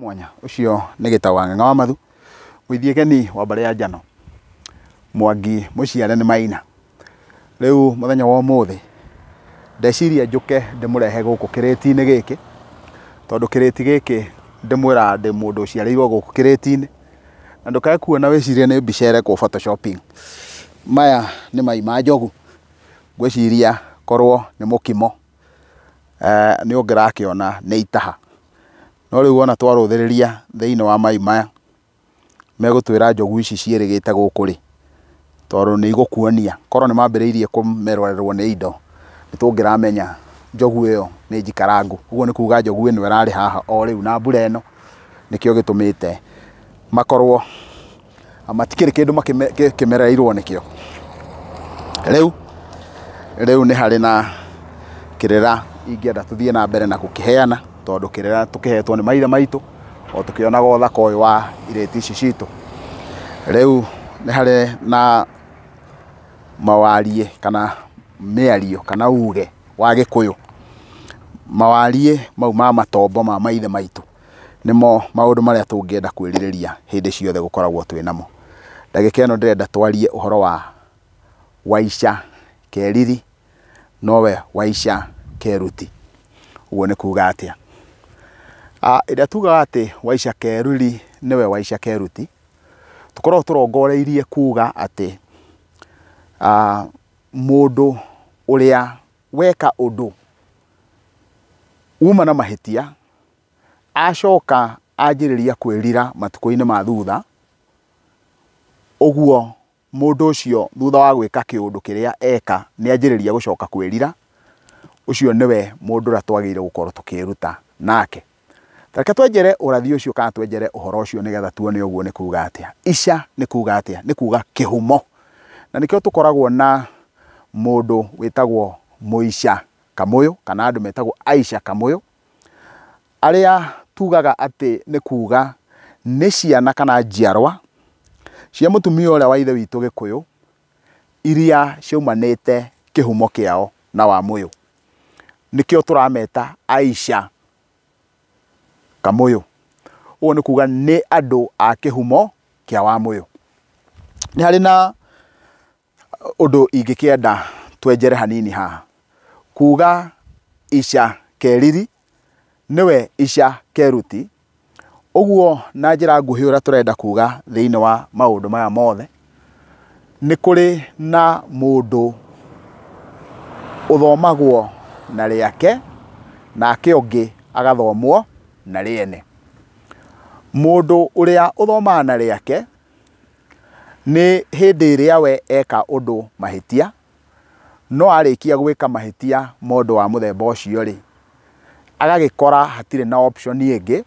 mwanya ucio ni gita ng'a ng'ang'a wa mathu mwithiekeni wa mbare ya njano mwangi muciare ni maina riu muthenya wa umuthi ndeciria njuke ndimurehe guku kiriti-ini giki tondu kireti giki ndimwira ndi mundu uciarirwo guku kiriti-ini na ndukae kuona wicirie ni mbica ku photoshopping maya ni mai ma njogu ngwiciria korwo ni mukimo eh, ni ungirakĩona ni itaha no rä u ona twarå thä wa mai maya twä ra njogu ici gä te gå kå rä tondå nä igå kuonia korwo nä mambä rä irie kå merorerwo nä indo nä tångä ramenya njogu ä yo nä njikarangu å guo nä kuga njogu ä no haha o rä u na mbura ä no nä kä o gä tå mä te makorwo ah, matikirä kä ndå makä merereirwo nä kä o rä u rä u nä harä na kä rä ra ingä enda tå thiä na mbere na gå kä heana tondå kä rä tå kä hetwo nä maithe maitå o tå kä onaga thaka å yå wa irä ti ici citå rä u nä harä na mawariä kana mä ario kana ure wa gä kå yå mawariä mau ma matombo ma maithe maitå nimo maundu maria ria hä ndä ciothe koragwo twä namo no ndä ndirenda twarie horo wa waisha keriri nowe waisha keruti guo nä kuga a ä ah, tugaga atä waica keruri nä waica keruti tå koragwo tå rongoreirie kuga atä ah, må ndå å rä a weka å ndå uma na mahätia acoka anjä rä ria kwä rira matukå-inä ma thutha å guo må ndå å cio thutha wa gwä ka kä å ndå kä rä a eka nä anjä rä ria gå coka kwä rira å cio nä we må ndå å rä a twagä ire gå korwo tå kä ruta nake tareke twenjere urathi ucio kana twenjere uhoro ucio nigetha tuone uguo ni kuga atia ica ni kuga atia ni kuga kihumo na nikio tukoragwo na mundu witagwo muisha kamuyo kana andu metagwo aisha kamuyo aria tugaga ati ni kuga ni ciana kana njiarwa cia mutumia uria wa ithe witu gikuyu iria ciaumanite kihumo kiao na wa muyu nikio turameta aisha kamuyu uguo nä kuga nä andå a kä humo kä a wamuyu nä harä na å ndå ingä kä enda twenjere hanini haha kuga ica keriri niwe ica keruti uguo na njira nguhi uria turenda kuga thiini wa maundu maya mothe ni kuri na mundu uthomagwo na riake nake ungi agathomwo na riene mundu uria uthomaga na riake ni hindi iria we eka undu mahitia no arikia gwika mahitia mundu wa muthemba ucio ri agagikora hatire na option ingi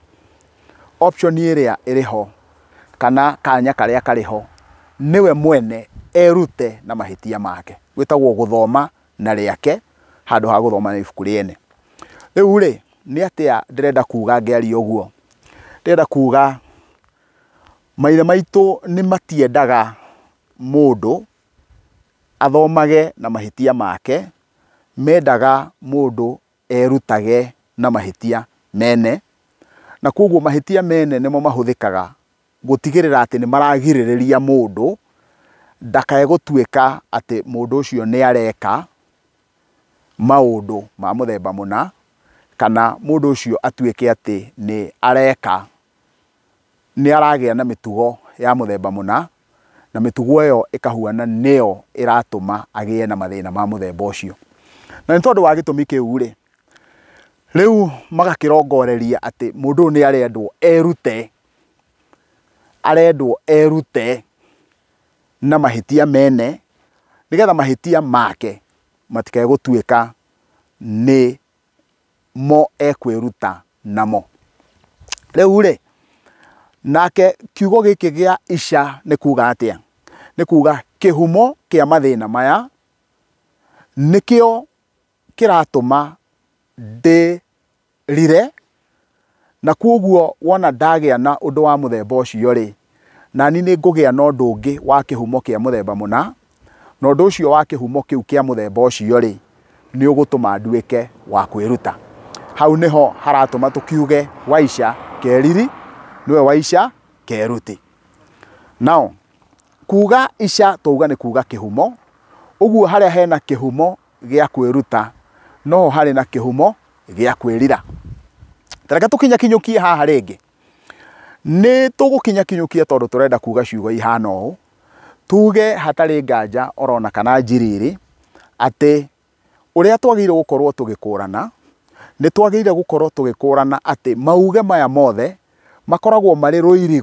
option iria iri ho kana kanya karia kari ho niwe mwene erute na mahitia make gwitagwo guthoma na riake handu ha guthoma na ibuku riene riu ri nä atä a ndärenda kuga ngäaria å guo ndärenda kuga maithe maitå nä matiendaga må ndå athomage na mahätia make mendaga må ndå erutage na mahitia mene na koguo mahitia mene nä mo mahå kaga gutigirira ati ni maragiririria mundu ndakae gutuika ati mundu ucio ni areka maundu ma muthemba muna kana mundu ucio atuike ati ni areka ni aragia na mitugo ya muthemba muna na mitugo iyo ikahuana niyo iratuma agie na mathina ma muthemba ucio na ni tondu wa gitumi kiu ri riu magakirongoreria ati mundu ni arendwo erute arendwo erute na mahitia mene nigetha mahitia make matikegutwika ni mo ekwiruta namo riu ri nake kiugo giki gia ica ni kuga atia ni kuga kihumo kia mathina maya nikio kiratuma rire na koguo wona ndagia na undu wa muthemba ucio ri na ni ngå gä a na å ndå å ngä wa kä humo kä a må themba må na na å ndå å cio wa kä humo kä u kä a må themba å cio rä nä å gå tå ma nduä ke wa kwä ruta hau niho haratuma tukiuge waisha keriri niwe waisha keruti nao kuga isha touga nä kuga kä humo å guo harä a hena kä humo gä a kwä ruta noho harä na kä humo gä a kwä rira tareke tå kinya kie haha rä ngä nä tå gå kinya kinyå kie tondå tå renda kuga ciugo ihana å tuge hatarä nganja orona kana njiriri rä atä å rä a twagä gå korwo tå gä kå rana nä twagä ire gå korwo tå gä kå rana atä mauge maya mothe makoragwo marä rå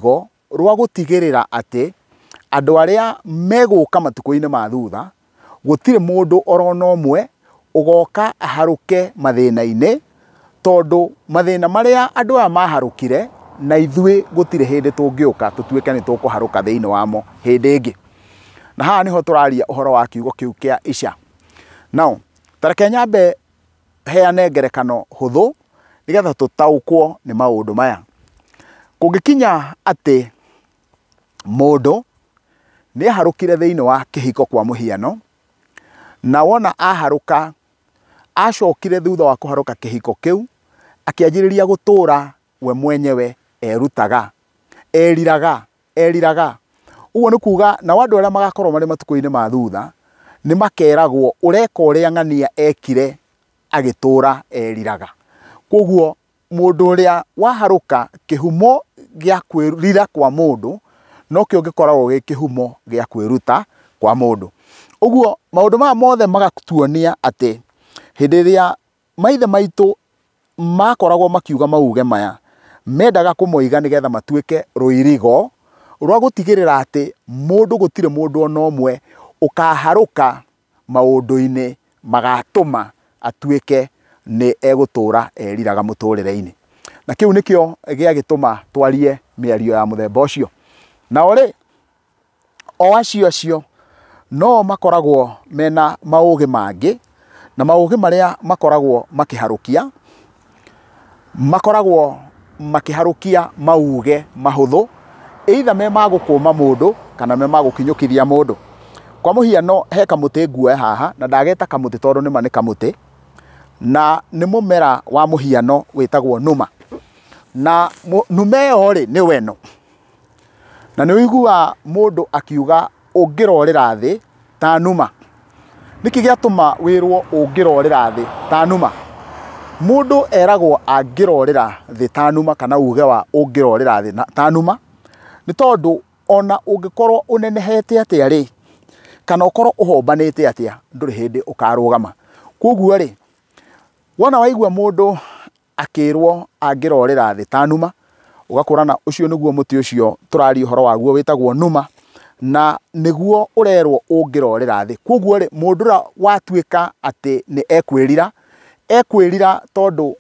rwa gå tigä rä ra atä andå arä a megå ka matukå-inä ma thutha gå tirä må ndå orona å mwe å goka aharå ke mathä na-inä tondå mathä na marä a andå aya maharå kire na ithuä gå tirä hä ndä tå ngä å ka tå tuä nä tå kå harå ka thä inä wamo hä ndä ä ngä na haha nä ho tå raria å horo wa kiugo kä u kä a ica nao tareke nyambe heane ngerekano huthu nigetha tutaukwo ni maundu maya kungikinya ati mundu ni harukire thiini wa kihiko kwa muhiano na wona aharuka acokire thutha wa kuharuka kihiko kiu akianjiriria gutura we mwenyewe erutaga eriraga eriraga uguo ni kuga nao andå arä a magakorwo marä matukå-inä ma thutha nä makeragwo å reka å rä a ng'ania ekire agitura eriraga eh, koguo mundu uria waharuka kihumo gia kwirira kwa mundu no kio gikoragwo gi kihumo gia kwiruta kwa mundu uguo maundu maya mothe magatuonia ati hidiria iria maithe maitu makoragwo makiuga mauge maya mendaga kumoiga nigetha matuike ruirigo rwa gutigirira ati mundu gutire mundu ona umwe ukaharuka maundu-ini magatuma atuike ni egutura eriraga mũtũrĩre-inĩ na kĩu nĩkĩo gĩagĩtũma twarie miario ya mũthemba ucio na rĩ o acio acio no makoragwo mena maugi mangi na maugi maria makoragwo makiharukia makoragwo makiharukia mauge mahuthu eitha me magũkũma mundu kana me magũkinyũkithia mundu kwa muhiano he kamũtĩ nguoya haha na ndageta kamũtĩ tondũ nĩma nĩ kamũtĩ na nä må mera wa må hiano wä tagwo numa na numa ä yo rä nä weno na nä å igua må ndå akiuga å ngä ra thä ta numa nä kä gä atå ma wä rwo å ngä ra thä ta numa må ndå eragwo angä ra thä ta numa kana uge wa å ngä ra thä ta numa nä tondå ona å ngä korwo å nenehete atä a rä kana å korwo å hombanä te atä a ndå rä hä ndä å karå gama koguo rä wona waigua mundu akirwo angirorera thi ta numa ugakurana ucio niguo muti ucio turari uhoro waguo witagwo numa na niguo urerwo ungirorera thi koguo ri mundu ra watuika ati ni ekwirira ekwirira tondu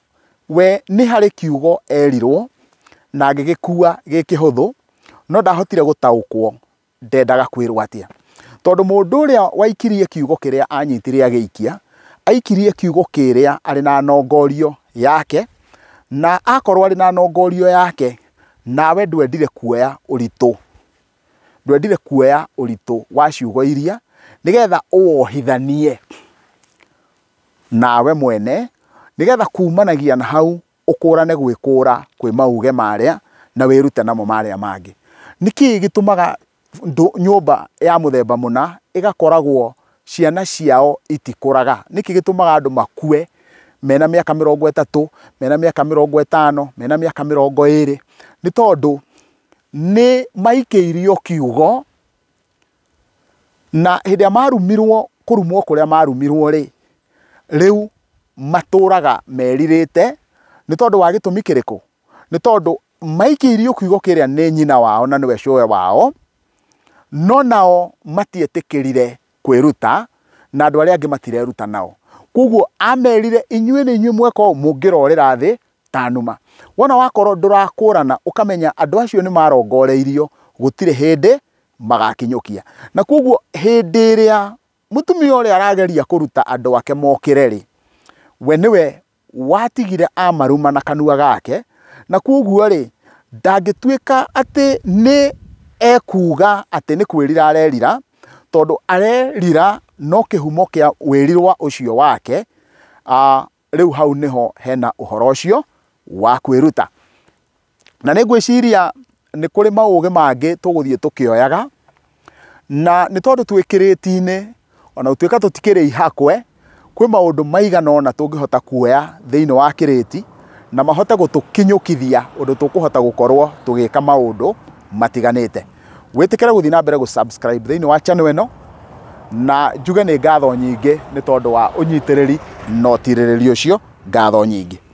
we ni hari kiugo erirwo na ngigikua gikihuthu no ndahotire gutaukwo ndendaga kwirwo atia tondu mundu uria waikirie kiugo kiria anyitire agiikia aikirie kiugo kiria ari na nongorio yake na akorwo ari na nongorio yake nawe ndwendire kuoya uritu ndwendire kuoya uritu wa ciugo iria nigetha uwohithanie nawe mwene nigetha kumanagia na hau ukurane gwikura kwi mauge maria na wirute namo maria mangi niki gitumaga nyumba ya muthemba muna igakoragwo ciana ciao itikuraga niki gitumaga andu makue mena miaka mirongo etatu mena miaka mirongo etano mena miaka mirongo iri ni tondu ni irio kiugo na hindi ya marumirwo kurumwo kuria marumirwo ri riu maturaga meririte ni tondu wa gitumi kiriku ni tondu irio kiugo kiria ni nyina wao na niwe cũwe wao no nao matietĩkĩrire kwiruta na andu aria angi matireruta nao koguo amerire inyuĩ nĩ inyuĩ mweko mũngĩrorera thi tanuma wona wakorwo ndũrakũrana ukamenya andũ acio nĩ marongoreirio gutire hĩndĩ magakinyukia na koguo hĩndĩ ĩrĩa mũtumia ũrĩa arageria kuruta andũ ake mokĩre-rĩ we nĩwe watigire amaruma na kanua gake na koguo ri ndangĩtuĩka atĩ nĩ ekuga atĩ ni kwirira arerira tondu arerira no kihumo kia wirirwa ucio wake uh, riu hau niho hena uhoro ucio wa kwiruta na nä gwiciria nä kå rä mangi mangä tågå thiä tå kä oyaga na nä tondå twä kä rä ti-inä ona gå tuä ka tå tikä rä ihakwe kwä maå ndå maigana ona tå ngä hota kuoya thä wa kä rä ti na mahote gutukinyukithia tå kinyå kithia å ndå tå kå hota gå korwo tå gä ka maå ndå matiganä te witikire guthii na mbere gu subscribe thini wa channel eno na njuge ni ngatho nyingi ni tondu wa unyitiriri na utiririria ucio ngatho nyingi